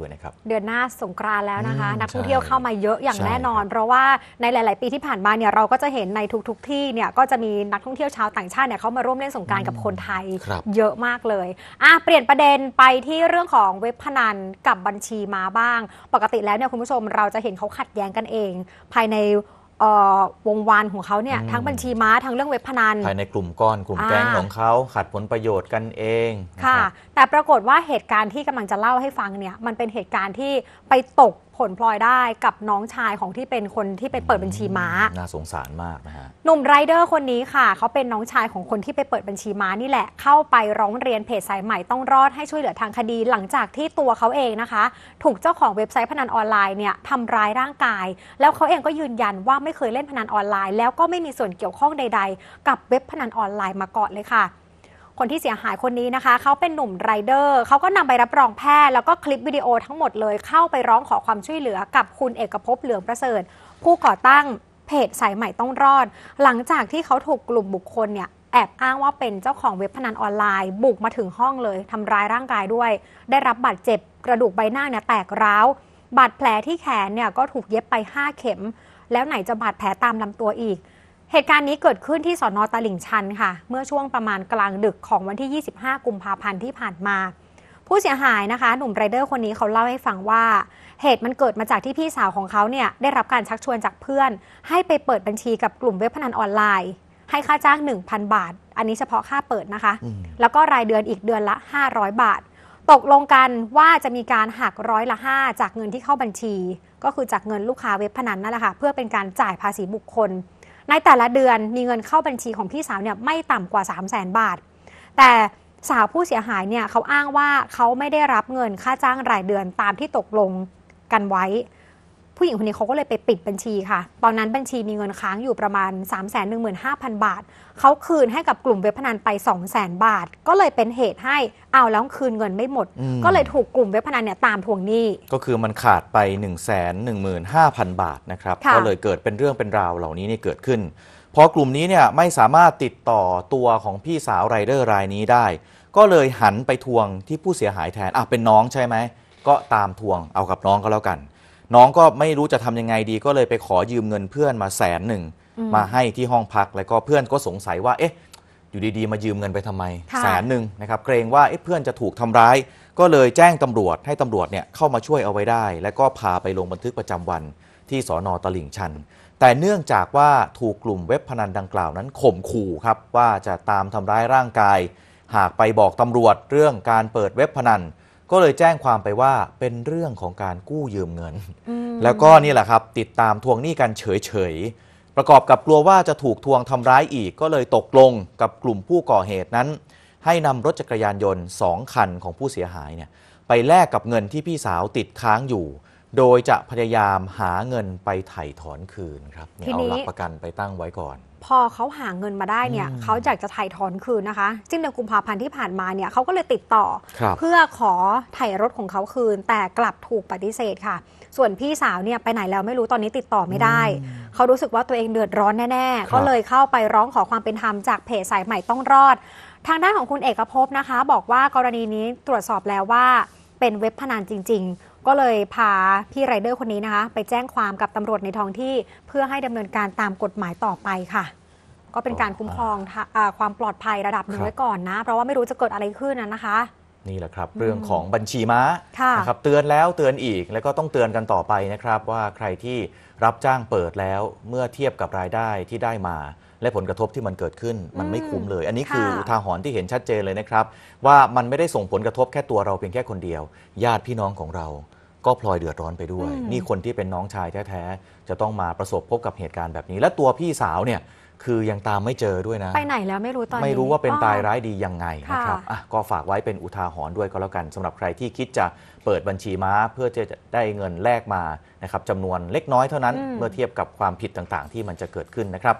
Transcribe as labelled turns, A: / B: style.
A: ด้วยนะครับ
B: เดือนหน้าสงกรานแล้วนะคะนักท่องเที่ยวเข้ามาเยอะอย่างแน่นอน เพราะว่าในหลาย ๆ ปีที่ผ่านมาเนี่ยเราก็จะเห็นในทุก ๆ ที่เนี่ยก็จะมีนักท่องเที่ยวชาวต่างชาติเนี่ยเขามาร่วมเล่นสงกรานกับคนไทย เยอะมากเลยอ่ะเปลี่ยนประเด็นไปที่เรื่องของเว็บพนันกับบัญชีมาบ้าง ปกติแล้วเนี่ยคุณผู้ชมเราจะเห็นเขาขัดแย้งกันเอง ภายในวงวานของเขาเนี่ยทั้งบัญชีม้า ทั้งเรื่องเว็บพนันภาย
A: ในกลุ่มก้อนกลุ่มแก๊งของเขาขัดผลประโยชน์กันเองค
B: ่ะ แต่ปรากฏว่าเหตุการณ์ที่กำลังจะเล่าให้ฟังเนี่ยมันเป็นเหตุการณ์ที่ไปตกผลพลอยได้กับน้องชายของที่เป็นคนที่ไปเปิดบัญชีม้า
A: น่าสงสารมากนะฮะ
B: หนุ่มไรเดอร์คนนี้ค่ะ เขาเป็นน้องชายของคนที่ไปเปิดบัญชีม้านี่แหละ เข้าไปร้องเรียนเพจสายใหม่ต้องรอดให้ช่วยเหลือทางคดีหลังจากที่ตัวเขาเองนะคะ ถูกเจ้าของเว็บไซต์พนันออนไลน์เนี่ยทำร้ายร่างกาย แล้วเขาเองก็ยืนยันว่าไม่เคยเล่นพนันออนไลน์แล้วก็ไม่มีส่วนเกี่ยวข้องใดๆ กับเว็บพนันออนไลน์มาก่อนเลยค่ะคนที่เสียหายคนนี้นะคะเขาเป็นหนุ่มไรเดอร์เขาก็นำไปรับรองแพทย์แล้วก็คลิปวิดีโอทั้งหมดเลยเข้าไปร้องขอความช่วยเหลือกับคุณเอกภพเหลืองประเสริฐผู้ก่อตั้งเพจสายใหม่ต้องรอด หลังจากที่เขาถูกกลุ่มบุคคลเนี่ย แอบอ้างว่าเป็นเจ้าของเว็บพนันออนไลน์บุกมาถึงห้องเลยทำร้ายร่างกายด้วย ได้รับบาดเจ็บกระดูกใบหน้าเนี่ยแตกร้าวบาดแผลที่แขนเนี่ยก็ถูกเย็บไป 5 เข็ม แล้วไหนจะบาดแผลตามลำตัวอีกเหตุการณ์นี้เกิดขึ้นที่สอนอตลิ่งชันค่ะ เมื่อช่วงประมาณกลางดึกของวันที่ 25กุมภาพันธ์ที่ผ่านมา ผู้เสียหายนะคะ หนุ่มไรเดอร์คนนี้เขาเล่าให้ฟังว่า เหตุมันเกิดมาจากที่พี่สาวของเขาเนี่ยได้รับการชักชวนจากเพื่อน ให้ไปเปิดบัญชีกับกลุ่มเว็บพนันออนไลน์ ให้ค่าจ้าง 1,000 บาท อันนี้เฉพาะค่าเปิดนะคะ แล้วก็รายเดือนอีกเดือนละ 500 บาท ตกลงกันว่าจะมีการหักร้อยละ 5 จากเงินที่เข้าบัญชี ก็คือจากเงินลูกค้าเว็บพนันนั่นแหละค่ะเพื่อเป็นการจ่ายภาษีบุคคลในแต่ละเดือนมีเงินเข้าบัญชีของพี่สาวเนี่ยไม่ต่ำกว่า 3 0 0แสนบาท แต่สาวผู้เสียหายเนี่ยเขาอ้างว่าเขาไม่ได้รับเงินค่าจ้างรายเดือนตามที่ตกลงกันไว้ผู้หญิงคนนี้เขาก็เลยไปปิดบัญชีค่ะ ตอนนั้นบัญชีมีเงินค้างอยู่ประมาณ 315,000 บาท เขาคืนให้กับกลุ่มเว็บพนันไป 2 0 0 0สนบาท ก็เลยเป็นเหตุให้เอาแล้วคืนเงินไม่หมด ก็เลยถูกกลุ่มเว็บพนันเนี่ยตามทวงหนี้
A: ก็คือมันขาดไป 1 1 5 0 0 0 บาทนะครับ ก็เลยเกิดเป็นเรื่องเป็นราวเหล่านี้นี่เกิดขึ้นพอกลุ่มนี้เนี่ยไม่สามารถติดต่อตัวของพี่สาวไรเดอร์รายนี้ได้ ก็เลยหันไปทวงที่ผู้เสียหายแทน อ่ะเป็นน้องใช่ไหม ก็ตามทวงเอากับน้องก็แล้วกันน้องก็ไม่รู้จะทำยังไงดี ก็เลยไปขอยืมเงินเพื่อนมาแสนหนึ่ง มาให้ที่ห้องพักแล้วก็เพื่อนก็สงสัยว่า เอ๊ะ อยู่ดีๆ มายืมเงินไปทำไมแสนหนึ่งนะครับเกรงว่าเอ๊ะเพื่อนจะถูกทำร้ายก็เลยแจ้งตำรวจให้ตำรวจเนี่ยเข้ามาช่วยเอาไว้ได้ แล้วก็พาไปลงบันทึกประจำวันที่สอนอตลิ่งชัน แต่เนื่องจากว่าถูกกลุ่มเว็บพนันดังกล่าวนั้นข่มขู่ครับว่าจะตามทำร้ายร่างกาย หากไปบอกตำรวจเรื่องการเปิดเว็บพนันก็เลยแจ้งความไปว่าเป็นเรื่องของการกู้ยืมเงิน แล้วก็นี่แหละครับติดตามทวงหนี้กันเฉย ๆ ประกอบกับกลัวว่าจะถูกทวงทำร้ายอีกก็เลยตกลงกับกลุ่มผู้ก่อเหตุนั้น ให้นำรถจักรยานยนต์สองคันของผู้เสียหายเนี่ยไปแลกกับเงินที่พี่สาวติดค้างอยู่โดยจะพยายามหาเงินไปไถ่ถอนคืนครับเทีอานี้หลักประกันไปตั้งไว้ก่อน
B: พอเขาหาเงินมาได้เนี่ยเขาอยากจะถ่ายถอนคืนนะคะจิ้นเดือนกุมภาพันธ์ที่ผ่านมาเนี่ยเขาก็เลยติดต่อ เพื่อขอถ่ายรถของเขาคืนแต่กลับถูกปฏิเสธค่ะ ส่วนพี่สาวเนี่ยไปไหนแล้วไม่รู้ตอนนี้ติดต่อไม่ได้ เขารู้สึกว่าตัวเองเดือดร้อนแน่ ๆ ก็เลยเข้าไปร้องขอความเป็นธรรมจากเพจสายใหม่ต้องรอด ทางด้านของคุณเอกภพนะคะ บอกว่ากรณีนี้ตรวจสอบแล้วว่าเป็นเว็บพนันจริง ๆ ก็เลยพาพี่ไรเดอร์คนนี้นะคะไปแจ้งความกับตำรวจในท้องที่ เพื่อให้ดำเนินการตามกฎหมายต่อไปค่ะ ก็เป็นการคุ้มครองอความปลอดภัยระดับหนึ่งไว้ก่อนนะ เพราะว่าไม่รู้จะเกิดอะไรขึ้นนะนะคะ
A: นี่แหละครับ เรื่องของบัญชีม้านะครับเตือนแล้วเตือนอีกแล้วก็ต้องเตือนกันต่อไปนะครับ ว่าใครที่รับจ้างเปิดแล้วเมื่อเทียบกับรายได้ที่ได้มาและผลกระทบที่มันเกิดขึ้นมันไม่คุ้มเลย อันนี้คืออุทาหรณ์ที่เห็นชัดเจนเลยนะครับ ว่ามันไม่ได้ส่งผลกระทบแค่ตัวเราเพียงแค่คนเดียว ญาติพี่น้องของเราก็พลอยเดือดร้อนไปด้วย นี่คนที่เป็นน้องชายแท้ๆจะต้องมาประสบพบกับเหตุการณ์แบบนี้ และตัวพี่สาวเนี่ยคือยังตามไม่เจอด้วยนะไป
B: ไหนแล้วไม่รู้ตอนนี้ไม่รู้ว่าเป็นตายร้า
A: ยดียังไงนะครับก็ฝากไว้เป็นอุทาหรณ์ด้วยก็แล้วกันสำหรับใครที่คิดจะเปิดบัญชีม้าเพื่อจะได้เงินแลกมานะครับจำนวนเล็กน้อยเท่านั้นเมื่อเทียบกับความผิดต่างๆ ที่มันจะเกิดขึ้นนะครับ